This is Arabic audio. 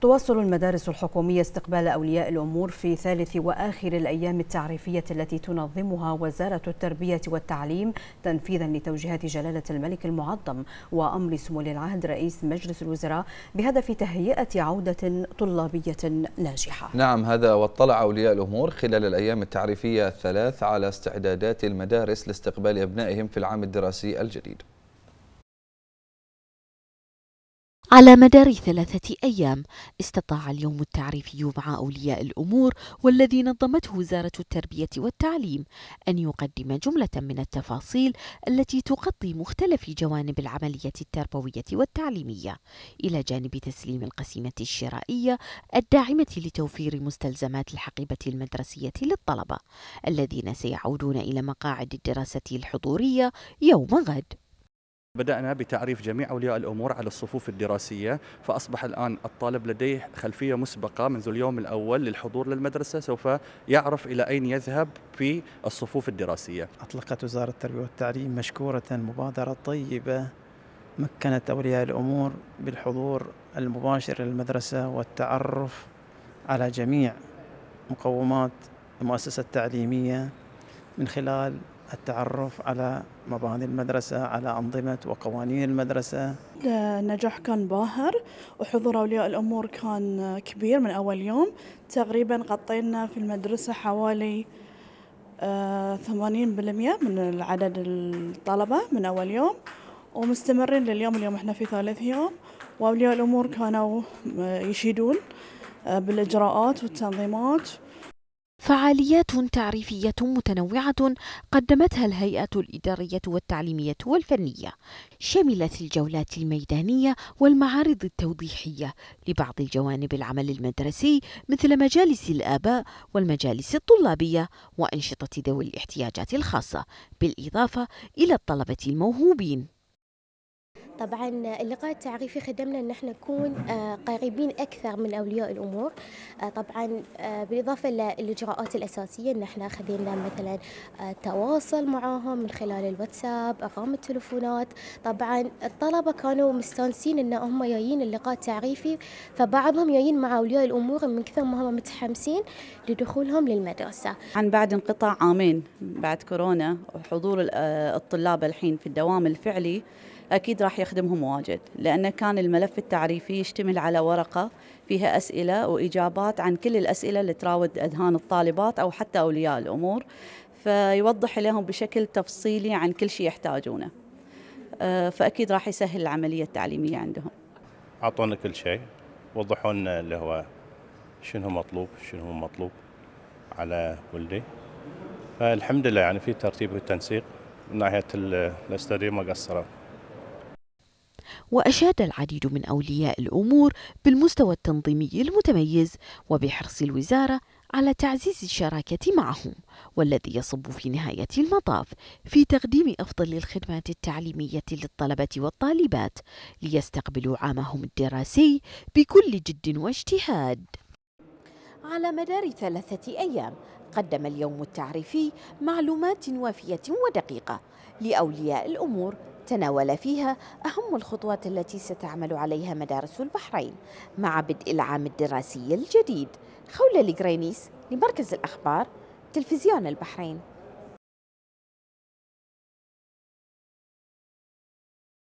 تواصل المدارس الحكومية استقبال أولياء الأمور في ثالث وآخر الأيام التعريفية التي تنظمها وزارة التربية والتعليم تنفيذا لتوجيهات جلالة الملك المعظم وأمر سمو العهد رئيس مجلس الوزراء بهدف تهيئة عودة طلابية ناجحة نعم هذا واطلع أولياء الأمور خلال الأيام التعريفية الثلاث على استعدادات المدارس لاستقبال أبنائهم في العام الدراسي الجديد على مدار ثلاثة أيام استطاع اليوم التعريفي مع أولياء الأمور والذي نظمته وزارة التربية والتعليم أن يقدم جملة من التفاصيل التي تغطي مختلف جوانب العملية التربوية والتعليمية إلى جانب تسليم القسيمة الشرائية الداعمة لتوفير مستلزمات الحقيبة المدرسية للطلبة الذين سيعودون إلى مقاعد الدراسة الحضورية يوم غد بدأنا بتعريف جميع أولياء الأمور على الصفوف الدراسية فأصبح الآن الطالب لديه خلفية مسبقة منذ اليوم الأول للحضور للمدرسة سوف يعرف إلى أين يذهب في الصفوف الدراسية أطلقت وزارة التربية والتعليم مشكورة مبادرة طيبة مكنت أولياء الأمور بالحضور المباشر للمدرسة والتعرف على جميع مقومات المؤسسة التعليمية من خلال التعرف على مباني المدرسة على أنظمة وقوانين المدرسة النجاح كان باهر وحضور أولياء الأمور كان كبير من أول يوم تقريبا غطينا في المدرسة حوالي 80% آه، من العدد الطلبة من أول يوم ومستمرين لليوم اليوم احنا في ثالث يوم وأولياء الأمور كانوا آه، يشيدون آه، بالإجراءات والتنظيمات فعاليات تعريفية متنوعة قدمتها الهيئة الإدارية والتعليمية والفنية شملت الجولات الميدانية والمعارض التوضيحية لبعض جوانب العمل المدرسي مثل مجالس الآباء والمجالس الطلابية وأنشطة ذوي الاحتياجات الخاصة بالإضافة إلى الطلبة الموهوبين طبعا اللقاء التعريفي خدمنا ان احنا نكون آه، قريبين اكثر من اولياء الامور آه، طبعا آه، بالاضافه للاجراءات الاساسيه ان احنا خذينا مثلا تواصل معاهم من خلال الواتساب ارقام التلفونات طبعا الطلبه كانوا مستانسين ان هم جايين اللقاء التعريفي فبعضهم جايين مع اولياء الامور من كثر ما هم متحمسين لدخولهم للمدرسه عن بعد انقطاع عامين بعد كورونا وحضور الطلاب الحين في الدوام الفعلي اكيد راح يخدمهم واجد لان كان الملف التعريفي يشتمل على ورقه فيها اسئله واجابات عن كل الاسئله اللي تراود اذهان الطالبات او حتى اولياء الامور فيوضح لهم بشكل تفصيلي عن كل شيء يحتاجونه آه، فاكيد راح يسهل العمليه التعليميه عندهم اعطونا كل شيء وضحوا لنا اللي هو شنو مطلوب شنو مطلوب على ولدي فالحمد لله يعني في ترتيب وتنسيق من ناحيه الاستاذ ما قصروا وأشاد العديد من أولياء الأمور بالمستوى التنظيمي المتميز وبحرص الوزارة على تعزيز الشراكة معهم والذي يصب في نهاية المطاف في تقديم أفضل الخدمات التعليمية للطلبة والطالبات ليستقبلوا عامهم الدراسي بكل جد واجتهاد على مدار ثلاثة أيام قدم اليوم التعريفي معلومات وافية ودقيقة لأولياء الأمور تناول فيها أهم الخطوات التي ستعمل عليها مدارس البحرين مع بدء العام الدراسي الجديد خولة لجرينيس لمركز الأخبار تلفزيون البحرين